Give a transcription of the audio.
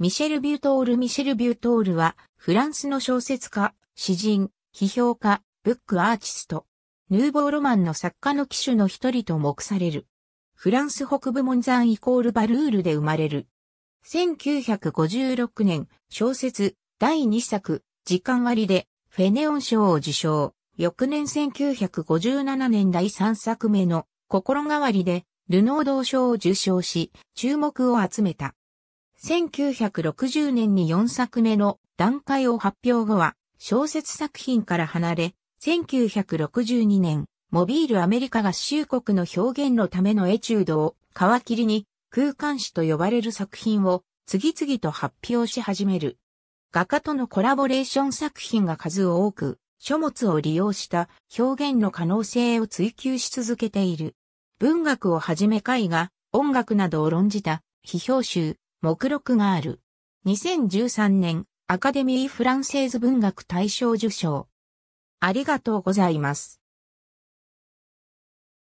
ミシェル・ビュートール・ミシェル・ビュートールは、フランスの小説家、詩人、批評家、ブックアーティスト、ヌーボーロマンの作家の機種の一人と目される。フランス北部モンザンイコールバルールで生まれる。1956年、小説、第2作、時間割で、フェネオン賞を受賞。翌年1957年第3作目の、心変わりで、ルノード賞を受賞し、注目を集めた。1960年に4作目の段階を発表後は小説作品から離れ、1962年、モビールアメリカ合衆国の表現のためのエチュードを皮切りに空間誌と呼ばれる作品を次々と発表し始める。画家とのコラボレーション作品が数多く、書物を利用した表現の可能性を追求し続けている。文学をはじめ絵画、音楽などを論じた批評集、目録がある。2013年、アカデミー・フランセーズ文学大賞受賞。ありがとうございます。